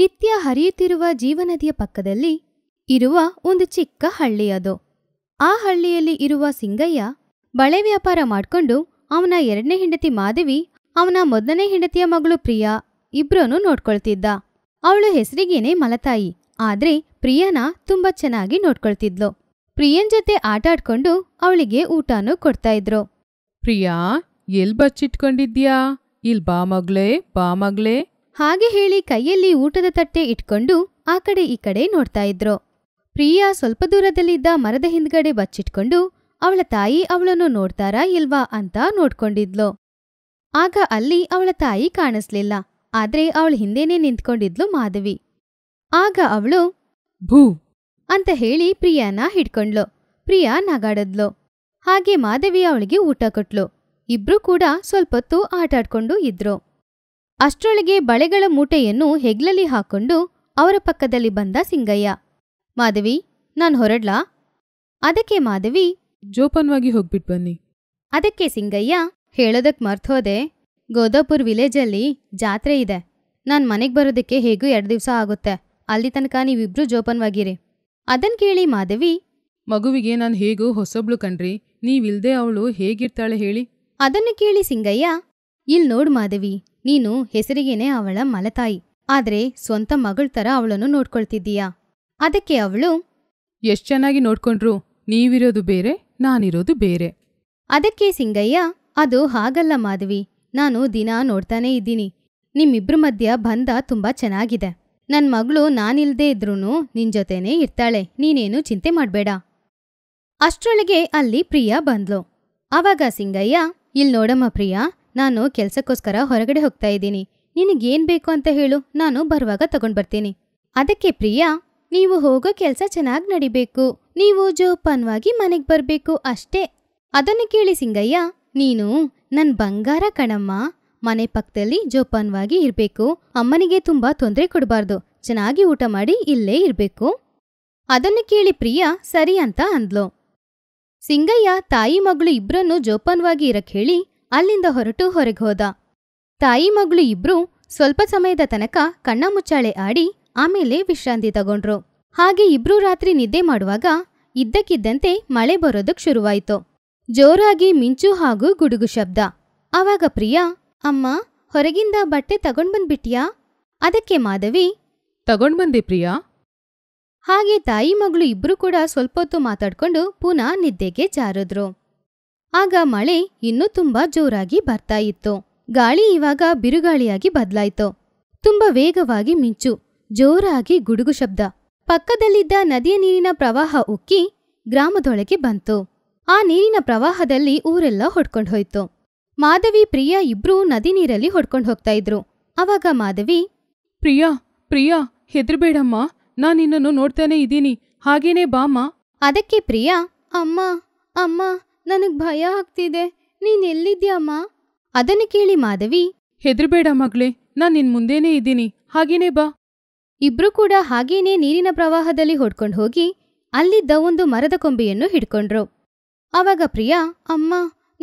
ನಿತ್ಯ ಹರಿಯುತ್ತಿರುವ ಜೀವನದಿಯ ಪಕ್ಕದಲ್ಲಿ ಇರುವ ಒಂದು ಚಿಕ್ಕ ಹಳ್ಳಿಯದು ಆ ಹಳ್ಳಿಯಲ್ಲಿ ಇರುವ ಸಿಂಗಯ್ಯ ಬಳೆ ವ್ಯಾಪಾರ ಮಾಡಿಕೊಂಡು ಅವನ ಎರಡನೇ ಹೆಂಡತಿ ಮಾಧವಿ ಅವನ ಮೊದಲನೇ ಹೆಂಡತಿಯ ಮಗಳು ಪ್ರಿಯಾ ಇಬ್ರನ್ನೂ ನೋಡ್ಕೊಳ್ತಿದ್ದ ಅವಳು ಹೆಸರಿಗೇನೆ ಮಲತಾಯಿ ಆದ್ರೆ ಪ್ರಿಯನ ತುಂಬಾ ಚೆನ್ನಾಗಿ ನೋಡ್ಕೊಳ್ತಿದ್ಲು ಪ್ರಿಯನ್ ಜೊತೆ ಆಟ ಆಡ್ಕೊಂಡು ಅವಳಿಗೆ ಊಟನೂ ಕೊಡ್ತಾ ಇದ್ರು ಪ್ರಿಯಾ ಎಲ್ ಬಚ್ಚಿಟ್ಕೊಂಡಿದ್ಯಾ ಇಲ್ ಬಾ ಮಗ್ಲೇ ಬಾ ಮಗ್ಲೇ ಹಾಗೆ ಹೇಳಿ ಕೈಯಲ್ಲಿ ಊಟದ ತಟ್ಟೆ ಇಟ್ಕೊಂಡು ಆ ಕಡೆ ಈ ಕಡೆ ನೋಡ್ತಾ ಇದ್ರು ಪ್ರಿಯಾ ಸ್ವಲ್ಪ ದೂರದಲ್ಲಿದ್ದ ಮರದ ಹಿಂದ್ಗಡೆ ಬಚ್ಚಿಟ್ಕೊಂಡು ಅವಳ ತಾಯಿ ಅವಳನ್ನು ನೋಡ್ತಾರಾ ಇಲ್ವಾ ಅಂತ ನೋಡ್ಕೊಂಡಿದ್ಲು ಆಗ ಅಲ್ಲಿ ಅವಳ ತಾಯಿ ಕಾಣಿಸ್ಲಿಲ್ಲ ಆದ್ರೆ ಅವಳು ಹಿಂದೇನೆ ನಿಂತ್ಕೊಂಡಿದ್ಲು ಮಾಧವಿ ಆಗ ಅವಳು ಭೂ ಅಂತ ಹೇಳಿ ಪ್ರಿಯಾನ ಹಿಡ್ಕೊಂಡ್ಲು ಪ್ರಿಯಾ ನಗಾಡದ್ಲು ಹಾಗೆ ಮಾಧವಿ ಅವಳಿಗೆ ಊಟ ಕೊಟ್ಲು ಇಬ್ರೂ ಕೂಡ ಸ್ವಲ್ಪೊತ್ತು ಆಟಾಡ್ಕೊಂಡು ಇದ್ರು ಅಷ್ಟರೊಳಗೆ ಬಳೆಗಳ ಮೂಟೆಯನ್ನು ಹೆಗ್ಲಲ್ಲಿ ಹಾಕೊಂಡು ಅವರ ಪಕ್ಕದಲ್ಲಿ ಬಂದ ಸಿಂಗಯ್ಯ ಮಾಧವಿ ನಾನ್ ಹೊರಡ್ಲಾ ಅದಕ್ಕೆ ಮಾಧವಿ ಜೋಪನ್ವಾಗಿ ಹೋಗ್ಬಿಟ್ ಬನ್ನಿ ಅದಕ್ಕೆ ಸಿಂಗಯ್ಯ ಹೇಳೋದಕ್ ಮರ್ತೋದೆ ಗೋದಾಪುರ್ ವಿಲೇಜಲ್ಲಿ ಜಾತ್ರೆ ಇದೆ ನಾನ್ ಮನೆಗ್ ಬರೋದಕ್ಕೆ ಹೇಗೂ ಎರಡು ದಿವಸ ಆಗುತ್ತೆ ಅಲ್ಲಿ ತನಕ ನೀವಿಬ್ರು ಜೋಪನ್ವಾಗಿರಿ ಅದನ್ ಕೇಳಿ ಮಾಧವಿ ಮಗುವಿಗೆ ನಾನ್ ಹೇಗೂ ಹೊಸೊಬ್ಳು ಕಣ್ರಿ ನೀವಿಲ್ದೆ ಅವಳು ಹೇಗಿರ್ತಾಳೆ ಹೇಳಿ ಅದನ್ನು ಕೇಳಿ ಸಿಂಗಯ್ಯ ಇಲ್ ನೋಡ್ ಮಾಧವಿ ನೀನು ಹೆಸರಿಗೇನೆ ಅವಳ ಮಲತಾಯಿ ಆದ್ರೆ ಸ್ವಂತ ಮಗಳ ತರ ಅವಳನ್ನು ನೋಡ್ಕೊಳ್ತಿದ್ದೀಯಾ ಅದಕ್ಕೆ ಅವಳು ಎಷ್ಟ್ ಚೆನ್ನಾಗಿ ನೋಡ್ಕೊಂಡ್ರು ನೀವಿರೋದು ಬೇರೆ ನಾನಿರೋದು ಬೇರೆ ಅದಕ್ಕೆ ಸಿಂಗಯ್ಯ ಅದು ಹಾಗಲ್ಲ ಮಾಧವಿ ನಾನು ದಿನಾ ನೋಡ್ತಾನೇ ಇದ್ದೀನಿ ನಿಮ್ಮಿಬ್ರ ಮಧ್ಯ ಬಂಧ ತುಂಬಾ ಚೆನ್ನಾಗಿದೆ ನನ್ ಮಗಳು ನಾನಿಲ್ದೇ ಇದ್ರೂ ನಿನ್ ಜೊತೆನೆ ಇರ್ತಾಳೆ ನೀನೇನು ಚಿಂತೆ ಮಾಡ್ಬೇಡ ಅಷ್ಟ್ರೊಳಗೆ ಅಲ್ಲಿ ಪ್ರಿಯಾ ಬಂದ್ಲು ಅವಾಗ ಸಿಂಗಯ್ಯ ಇಲ್ ನೋಡಮ್ಮ ಪ್ರಿಯಾ ನಾನು ಕೆಲಸಕ್ಕೋಸ್ಕರ ಹೊರಗಡೆ ಹೋಗ್ತಾ ಇದ್ದೀನಿ ನಿನಗೇನು ಬೇಕು ಅಂತ ಹೇಳು ನಾನು ಬರುವಾಗ ತಗೊಂಡು ಬರ್ತೀನಿ ಅದಕ್ಕೆ ಪ್ರಿಯಾ ನೀವು ಹೋಗೋ ಕೆಲಸ ಚೆನ್ನಾಗಿ ನಡಿಬೇಕು ನೀವು ಜೋಪಾನ್ವಾಗಿ ಮನೆಗೆ ಬರಬೇಕು ಅಷ್ಟೇ ಅದನ್ನು ಕೇಳಿ ಸಿಂಗಯ್ಯ ನೀನು ನನ್ನ ಬಂಗಾರ ಕಣಮ್ಮ ಮನೆ ಪಕ್ಕದಲ್ಲಿ ಜೋಪಾನ್ವಾಗಿ ಇರಬೇಕು ಅಮ್ಮನಿಗೆ ತುಂಬ ತೊಂದರೆ ಕೊಡಬಾರ್ದು ಚೆನ್ನಾಗಿ ಊಟ ಮಾಡಿ ಇಲ್ಲೇ ಇರಬೇಕು ಅದನ್ನು ಕೇಳಿ ಪ್ರಿಯಾ ಸರಿ ಅಂತ ಅಂದ್ಲು ಸಿಂಗಯ್ಯ ತಾಯಿ ಮಗಳು ಇಬ್ಬರನ್ನು ಜೋಪಾನ್ವಾಗಿ ಇರಕ್ಕೆ ಹೇಳಿ ಅಲ್ಲಿಂದ ಹೊರಟು ಹೊರಗೆ ಹೋದ ತಾಯಿ ಮಗಳು ಇಬ್ರು ಸ್ವಲ್ಪ ಸಮಯದ ತನಕ ಕಣ್ಣ ಮುಚ್ಚಾಳೆ ಆಡಿ ಆಮೇಲೆ ವಿಶ್ರಾಂತಿ ತಗೊಂಡ್ರು ಹಾಗೆ ಇಬ್ರೂ ರಾತ್ರಿ ನಿದ್ದೆ ಮಾಡುವಾಗ ಇದ್ದಕ್ಕಿದ್ದಂತೆ ಮಳೆ ಬರೋದಕ್ ಶುರುವಾಯಿತು ಜೋರಾಗಿ ಮಿಂಚು ಹಾಗೂ ಗುಡುಗು ಶಬ್ದ ಅವಾಗ ಪ್ರಿಯಾ ಅಮ್ಮ ಹೊರಗಿಂದ ಬಟ್ಟೆ ತಗೊಂಡ್ಬಂದ್ಬಿಟ್ಯಾ ಅದಕ್ಕೆ ಮಾಧವಿ ತಗೊಂಡ್ಬಂದಿ ಪ್ರಿಯಾ ಹಾಗೆ ತಾಯಿ ಮಗಳು ಇಬ್ರು ಕೂಡ ಹೊತ್ತು ಮಾತಾಡ್ಕೊಂಡು ಪುನಃ ನಿದ್ದೆಗೆ ಜಾರಿದ್ರು ಆಗ ಮಳೆ ಇನ್ನೂ ತುಂಬಾ ಜೋರಾಗಿ ಬರ್ತಾ ಇತ್ತು ಗಾಳಿ ಇವಾಗ ಬಿರುಗಾಳಿಯಾಗಿ ಬದ್ಲಾಯ್ತು ತುಂಬಾ ವೇಗವಾಗಿ ಮಿಂಚು ಜೋರಾಗಿ ಗುಡುಗು ಶಬ್ದ ಪಕ್ಕದಲ್ಲಿದ್ದ ನದಿಯ ನೀರಿನ ಪ್ರವಾಹ ಉಕ್ಕಿ ಗ್ರಾಮದೊಳಗೆ ಬಂತು ಆ ನೀರಿನ ಪ್ರವಾಹದಲ್ಲಿ ಊರೆಲ್ಲ ಹೊಡ್ಕೊಂಡು ಹೋಯ್ತು ಮಾಧವಿ ಪ್ರಿಯಾ ಇಬ್ರೂ ನದಿ ನೀರಲ್ಲಿ ಹೊಡ್ಕೊಂಡು ಹೋಗ್ತಾ ಇದ್ರು ಅವಾಗ ಮಾಧವಿ ಪ್ರಿಯಾ ಪ್ರಿಯಾ ಹೆದ್ರಬೇಡಮ್ಮ ನಾನು ನಿನ್ನನ್ನು ನೋಡ್ತಾನೆ ಇದ್ದೀನಿ ಹಾಗೇನೆ ಬಾಮ್ಮ ಅದಕ್ಕೆ ಪ್ರಿಯಾ ಅಮ್ಮ ಅಮ್ಮ ನನಗ್ ಭಯ ಆಗ್ತಿದೆ ನೀನ್ ಎಲ್ಲಿದ್ಯಾಮ್ಮ ಅದನ್ನು ಕೇಳಿ ಮಾಧವಿ ಹೆದರ್ಬೇಡ ಮಗ್ಳೆ ನಾನ್ ನಿನ್ ಮುಂದೇನೆ ಇದ್ದೀನಿ ಹಾಗೇನೆ ಬಾ ಇಬ್ರು ಕೂಡ ಹಾಗೇನೆ ನೀರಿನ ಪ್ರವಾಹದಲ್ಲಿ ಹೊಡ್ಕೊಂಡು ಹೋಗಿ ಅಲ್ಲಿದ್ದ ಒಂದು ಮರದ ಕೊಂಬೆಯನ್ನು ಹಿಡ್ಕೊಂಡ್ರು ಅವಾಗ ಪ್ರಿಯಾ ಅಮ್ಮ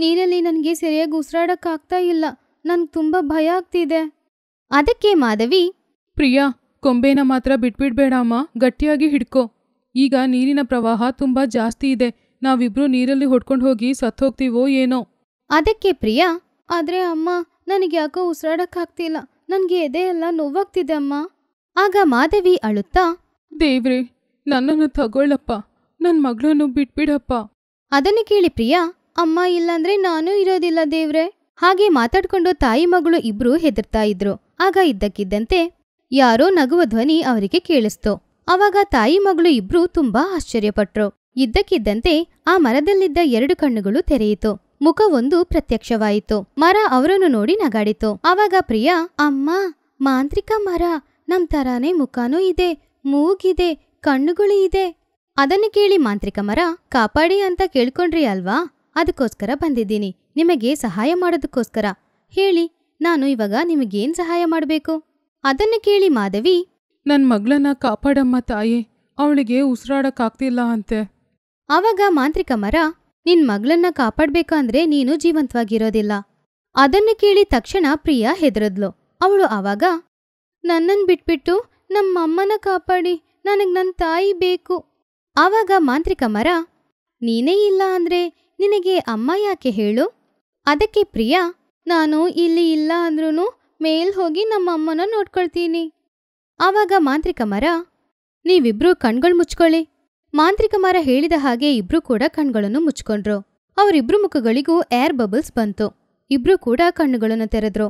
ನೀರಲ್ಲಿ ನನಗೆ ಸರಿಯಾಗಿ ಉಸಿರಾಡಕ್ಕಾಗ್ತಾ ಇಲ್ಲ ನನಗೆ ತುಂಬಾ ಭಯ ಆಗ್ತಿದೆ ಅದಕ್ಕೆ ಮಾಧವಿ ಪ್ರಿಯಾ ಕೊಂಬೆನ ಮಾತ್ರ ಬಿಟ್ಬಿಡ್ಬೇಡ ಅಮ್ಮ ಗಟ್ಟಿಯಾಗಿ ಹಿಡ್ಕೋ ಈಗ ನೀರಿನ ಪ್ರವಾಹ ತುಂಬಾ ಜಾಸ್ತಿ ಇದೆ ನಾವಿಬ್ರು ನೀರಲ್ಲಿ ಹೊಡ್ಕೊಂಡು ಹೋಗಿ ಸತ್ತೋಗ್ತೀವೋ ಏನೋ ಅದಕ್ಕೆ ಪ್ರಿಯಾ ಆದ್ರೆ ಅಮ್ಮ ನನಗೆ ಯಾಕೋ ಉಸಿರಾಡಕ್ಕಾಗ್ತಿಲ್ಲ ನನಗೆ ಎದೆ ಎಲ್ಲ ನೋವಾಗ್ತಿದೆ ಅಮ್ಮ ಆಗ ಮಾಧವಿ ಅಳುತ್ತಾ ದೇವ್ರಿ ನನ್ನನ್ನು ತಗೊಳ್ಳಪ್ಪ ನನ್ನ ಮಗಳನ್ನು ಬಿಟ್ಬಿಡಪ್ಪ ಅದನ್ನು ಕೇಳಿ ಪ್ರಿಯಾ ಅಮ್ಮ ಇಲ್ಲಾಂದ್ರೆ ನಾನು ಇರೋದಿಲ್ಲ ದೇವ್ರೆ ಹಾಗೆ ಮಾತಾಡ್ಕೊಂಡು ತಾಯಿ ಮಗಳು ಇಬ್ರು ಹೆದರ್ತಾ ಇದ್ರು ಆಗ ಇದ್ದಕ್ಕಿದ್ದಂತೆ ಯಾರೋ ನಗುವ ಧ್ವನಿ ಅವರಿಗೆ ಕೇಳಿಸ್ತು ಅವಾಗ ತಾಯಿ ಮಗಳು ಇಬ್ರು ತುಂಬಾ ಆಶ್ಚರ್ಯಪಟ್ರು ಇದ್ದಕ್ಕಿದ್ದಂತೆ ಆ ಮರದಲ್ಲಿದ್ದ ಎರಡು ಕಣ್ಣುಗಳು ತೆರೆಯಿತು ಮುಖವೊಂದು ಪ್ರತ್ಯಕ್ಷವಾಯಿತು ಮರ ಅವರನ್ನು ನೋಡಿ ನಗಾಡಿತು ಆವಾಗ ಪ್ರಿಯಾ ಅಮ್ಮ ಮಾಂತ್ರಿಕ ಮರ ನಮ್ ತರಾನೇ ಮುಖನೂ ಇದೆ ಮೂಗಿದೆ ಕಣ್ಣುಗಳು ಇದೆ ಅದನ್ನು ಕೇಳಿ ಮಾಂತ್ರಿಕ ಮರ ಕಾಪಾಡಿ ಅಂತ ಕೇಳ್ಕೊಂಡ್ರಿ ಅಲ್ವಾ ಅದಕ್ಕೋಸ್ಕರ ಬಂದಿದ್ದೀನಿ ನಿಮಗೆ ಸಹಾಯ ಮಾಡೋದಕ್ಕೋಸ್ಕರ ಹೇಳಿ ನಾನು ಇವಾಗ ನಿಮಗೇನ್ ಸಹಾಯ ಮಾಡಬೇಕು ಅದನ್ನು ಕೇಳಿ ಮಾಧವಿ ನನ್ ಮಗ್ಳನ್ನ ಕಾಪಾಡಮ್ಮ ತಾಯಿ ಅವಳಿಗೆ ಉಸಿರಾಡಕ್ಕಾಗ್ತಿಲ್ಲ ಅಂತೆ ಆವಾಗ ಮಾಂತ್ರಿಕ ಮರ ನಿನ್ ಮಗಳನ್ನ ಕಾಪಾಡ್ಬೇಕಂದ್ರೆ ನೀನು ಜೀವಂತವಾಗಿರೋದಿಲ್ಲ ಅದನ್ನ ಕೇಳಿ ತಕ್ಷಣ ಪ್ರಿಯಾ ಹೆದರದ್ಲು ಅವಳು ಆವಾಗ ನನ್ನನ್ ಬಿಟ್ಬಿಟ್ಟು ನಮ್ಮಮ್ಮನ ಕಾಪಾಡಿ ನನಗ್ ನನ್ನ ತಾಯಿ ಬೇಕು ಆವಾಗ ಮಾಂತ್ರಿಕ ಮರ ನೀನೇ ಇಲ್ಲ ಅಂದ್ರೆ ನಿನಗೆ ಅಮ್ಮ ಯಾಕೆ ಹೇಳು ಅದಕ್ಕೆ ಪ್ರಿಯಾ ನಾನು ಇಲ್ಲಿ ಇಲ್ಲ ಅಂದ್ರೂ ಮೇಲ್ ಹೋಗಿ ನಮ್ಮಮ್ಮನ ನೋಡ್ಕೊಳ್ತೀನಿ ಆವಾಗ ಮಾಂತ್ರಿಕ ಮರ ನೀವಿಬ್ರು ಕಣ್ಗಳು ಮುಚ್ಕೊಳ್ಳಿ ಮಾಂತ್ರಿಕ ಮರ ಹೇಳಿದ ಹಾಗೆ ಇಬ್ರು ಕೂಡ ಕಣ್ಗಳನ್ನು ಮುಚ್ಕೊಂಡ್ರು ಅವರಿಬ್ರು ಮುಖಗಳಿಗೂ ಏರ್ ಬಬಲ್ಸ್ ಬಂತು ಇಬ್ರು ಕೂಡ ಕಣ್ಣುಗಳನ್ನು ತೆರೆದ್ರು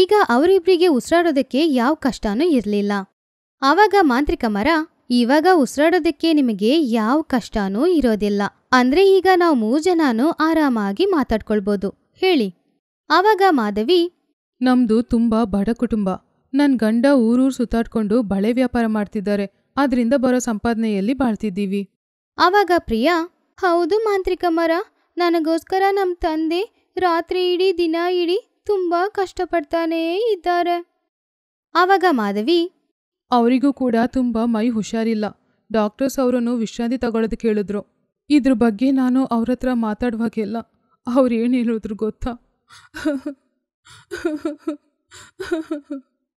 ಈಗ ಅವರಿಬ್ರಿಗೆ ಉಸಿರಾಡೋದಕ್ಕೆ ಯಾವ ಕಷ್ಟನೂ ಇರಲಿಲ್ಲ ಆವಾಗ ಮಾಂತ್ರಿಕ ಮರ ಇವಾಗ ಉಸಿರಾಡೋದಕ್ಕೆ ನಿಮಗೆ ಯಾವ ಕಷ್ಟನೂ ಇರೋದಿಲ್ಲ ಅಂದ್ರೆ ಈಗ ನಾವು ಮೂರು ಜನಾನೂ ಆರಾಮಾಗಿ ಮಾತಾಡ್ಕೊಳ್ಬೋದು ಹೇಳಿ ಆವಾಗ ಮಾಧವಿ ನಮ್ದು ತುಂಬಾ ಬಡ ಕುಟುಂಬ ನನ್ ಗಂಡ ಊರೂರು ಸುತ್ತಾಡ್ಕೊಂಡು ಬಳೆ ವ್ಯಾಪಾರ ಮಾಡ್ತಿದ್ದಾರೆ ಅದರಿಂದ ಬರೋ ಸಂಪಾದನೆಯಲ್ಲಿ ಬಾಳ್ತಿದ್ದೀವಿ ಅವಾಗ ಪ್ರಿಯಾ ಹೌದು ಮಾಂತ್ರಿಕ ಮರ ನನಗೋಸ್ಕರ ನಮ್ಮ ತಂದೆ ರಾತ್ರಿ ಇಡೀ ದಿನ ಇಡೀ ತುಂಬಾ ಕಷ್ಟಪಡ್ತಾನೇ ಇದ್ದಾರೆ ಆವಾಗ ಮಾಧವಿ ಅವರಿಗೂ ಕೂಡ ತುಂಬಾ ಮೈ ಹುಷಾರಿಲ್ಲ ಡಾಕ್ಟರ್ಸ್ ಅವರನ್ನು ವಿಶ್ರಾಂತಿ ತಗೊಳ್ಳೋದು ಕೇಳಿದ್ರು ಇದ್ರ ಬಗ್ಗೆ ನಾನು ಅವ್ರ ಹತ್ರ ಮಾತಾಡುವಾಗೆಲ್ಲ ಅವ್ರು ಏನು ಹೇಳಿದ್ರು ಗೊತ್ತಾ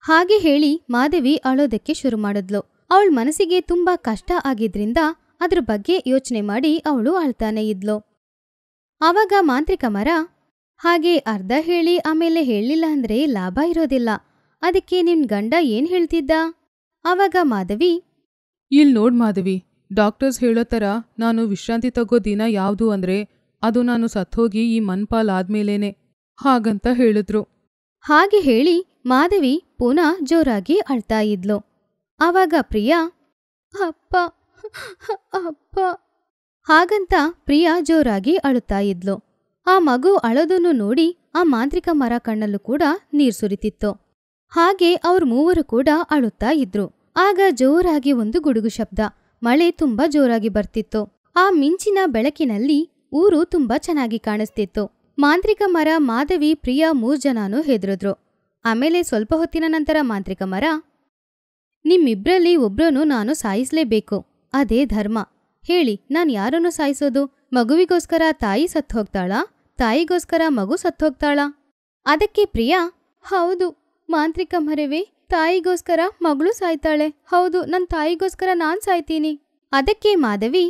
ಹಾಗೆ ಹೇಳಿ ಮಾಧವಿ ಅಳೋದಕ್ಕೆ ಶುರು ಮಾಡಿದ್ಲು ಅವಳ ಮನಸ್ಸಿಗೆ ತುಂಬಾ ಕಷ್ಟ ಆಗಿದ್ರಿಂದ ಅದ್ರ ಬಗ್ಗೆ ಯೋಚನೆ ಮಾಡಿ ಅವಳು ಅಳ್ತಾನೆ ಇದ್ಲು ಆವಾಗ ಮಾಂತ್ರಿಕ ಮರ ಹಾಗೆ ಅರ್ಧ ಹೇಳಿ ಆಮೇಲೆ ಹೇಳಿಲ್ಲ ಅಂದ್ರೆ ಲಾಭ ಇರೋದಿಲ್ಲ ಅದಕ್ಕೆ ನಿನ್ ಗಂಡ ಏನ್ ಹೇಳ್ತಿದ್ದ ಅವಾಗ ಮಾಧವಿ ಇಲ್ ನೋಡ್ ಮಾಧವಿ ಡಾಕ್ಟರ್ಸ್ ಹೇಳೋ ತರ ನಾನು ವಿಶ್ರಾಂತಿ ತಗೋ ದಿನ ಯಾವುದು ಅಂದ್ರೆ ಅದು ನಾನು ಸತ್ತೋಗಿ ಈ ಮನ್ಪಾಲ್ ಆದ್ಮೇಲೇನೆ ಹಾಗಂತ ಹೇಳಿದ್ರು ಹಾಗೆ ಹೇಳಿ ಮಾಧವಿ ಪುನಃ ಜೋರಾಗಿ ಅಳ್ತಾ ಇದ್ಲು ಆವಾಗ ಪ್ರಿಯಾ ಅಪ್ಪ ಅಪ್ಪ ಹಾಗಂತ ಪ್ರಿಯಾ ಜೋರಾಗಿ ಅಳುತ್ತಾ ಇದ್ಲು ಆ ಮಗು ಅಳೋದನ್ನು ನೋಡಿ ಆ ಮಾಂತ್ರಿಕ ಮರ ಕಣ್ಣಲ್ಲೂ ಕೂಡ ನೀರು ಸುರಿತಿತ್ತು ಹಾಗೆ ಅವ್ರ ಮೂವರು ಕೂಡ ಅಳುತ್ತಾ ಇದ್ರು ಆಗ ಜೋರಾಗಿ ಒಂದು ಗುಡುಗು ಶಬ್ದ ಮಳೆ ತುಂಬಾ ಜೋರಾಗಿ ಬರ್ತಿತ್ತು ಆ ಮಿಂಚಿನ ಬೆಳಕಿನಲ್ಲಿ ಊರು ತುಂಬಾ ಚೆನ್ನಾಗಿ ಕಾಣಿಸ್ತಿತ್ತು ಮಾಂತ್ರಿಕ ಮರ ಮಾಧವಿ ಪ್ರಿಯಾ ಮೂರ್ ಜನಾನು ಹೆದರಿದ್ರು ಆಮೇಲೆ ಸ್ವಲ್ಪ ಹೊತ್ತಿನ ನಂತರ ಮಾಂತ್ರಿಕ ಮರ ನಿಮ್ಮಿಬ್ರಲ್ಲಿ ಒಬ್ರನ್ನು ನಾನು ಸಾಯಿಸಲೇಬೇಕು ಅದೇ ಧರ್ಮ ಹೇಳಿ ನಾನು ಯಾರನ್ನು ಸಾಯಿಸೋದು ಮಗುವಿಗೋಸ್ಕರ ತಾಯಿ ಸತ್ತೋಗ್ತಾಳಾ ತಾಯಿಗೋಸ್ಕರ ಮಗು ಸತ್ತೋಗ್ತಾಳಾ ಅದಕ್ಕೆ ಪ್ರಿಯಾ ಹೌದು ಮಾಂತ್ರಿಕ ಮರವೇ ತಾಯಿಗೋಸ್ಕರ ಮಗಳು ಸಾಯ್ತಾಳೆ ಹೌದು ನನ್ನ ತಾಯಿಗೋಸ್ಕರ ನಾನ್ ಸಾಯ್ತೀನಿ ಅದಕ್ಕೆ ಮಾಧವಿ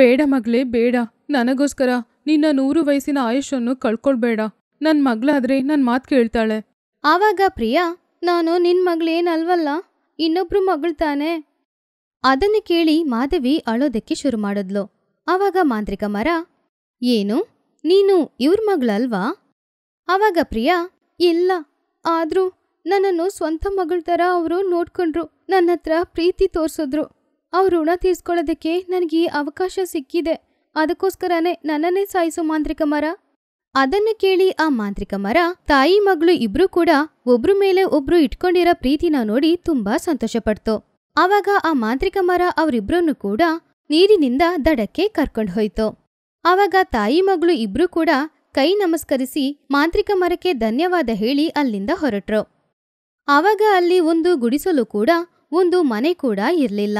ಬೇಡ ಮಗಳೇ ಬೇಡ ನನಗೋಸ್ಕರ ನಿನ್ನ ನೂರು ವಯಸ್ಸಿನ ಆಯುಷನ್ನು ಕಳ್ಕೊಳ್ಬೇಡ ನನ್ ಮಗಳಾದ್ರೆ ನನ್ ಮಾತು ಕೇಳ್ತಾಳೆ ಆವಾಗ ಪ್ರಿಯಾ ನಾನು ನಿನ್ನ ಮಗಳೇನಲ್ವಲ್ಲ ಇನ್ನೊಬ್ರು ತಾನೆ ಅದನ್ನು ಕೇಳಿ ಮಾಧವಿ ಅಳೋದಕ್ಕೆ ಶುರು ಮಾಡದ್ಲು ಅವಾಗ ಮಾಂತ್ರಿಕ ಮರ ಏನು ನೀನು ಇವ್ರ ಮಗಳಲ್ವಾ ಅವಾಗ ಪ್ರಿಯಾ ಇಲ್ಲ ಆದ್ರೂ ನನ್ನನ್ನು ಸ್ವಂತ ಮಗಳ ಥರ ಅವರು ನೋಡ್ಕೊಂಡ್ರು ನನ್ನ ಹತ್ರ ಪ್ರೀತಿ ತೋರಿಸಿದ್ರು ಅವ್ರ ಋಣ ತೀರ್ಸ್ಕೊಳ್ಳೋದಕ್ಕೆ ನನಗೆ ಅವಕಾಶ ಸಿಕ್ಕಿದೆ ಅದಕ್ಕೋಸ್ಕರನೇ ನನ್ನನ್ನೇ ಸಾಯಿಸು ಮಾಂತ್ರಿಕ ಮರ ಅದನ್ನು ಕೇಳಿ ಆ ಮಾಂತ್ರಿಕ ಮರ ತಾಯಿ ಮಗಳು ಇಬ್ರು ಕೂಡ ಒಬ್ರು ಮೇಲೆ ಒಬ್ರು ಇಟ್ಕೊಂಡಿರೋ ಪ್ರೀತಿನ ನೋಡಿ ತುಂಬಾ ಸಂತೋಷ ಪಡ್ತು ಆವಾಗ ಆ ಮಾಂತ್ರಿಕ ಮರ ಅವರಿಬ್ರನ್ನು ಕೂಡ ನೀರಿನಿಂದ ದಡಕ್ಕೆ ಕರ್ಕೊಂಡು ಹೋಯ್ತು ಆವಾಗ ತಾಯಿ ಮಗಳು ಇಬ್ರು ಕೂಡ ಕೈ ನಮಸ್ಕರಿಸಿ ಮಾಂತ್ರಿಕ ಮರಕ್ಕೆ ಧನ್ಯವಾದ ಹೇಳಿ ಅಲ್ಲಿಂದ ಹೊರಟ್ರು ಆವಾಗ ಅಲ್ಲಿ ಒಂದು ಗುಡಿಸಲು ಕೂಡ ಒಂದು ಮನೆ ಕೂಡ ಇರಲಿಲ್ಲ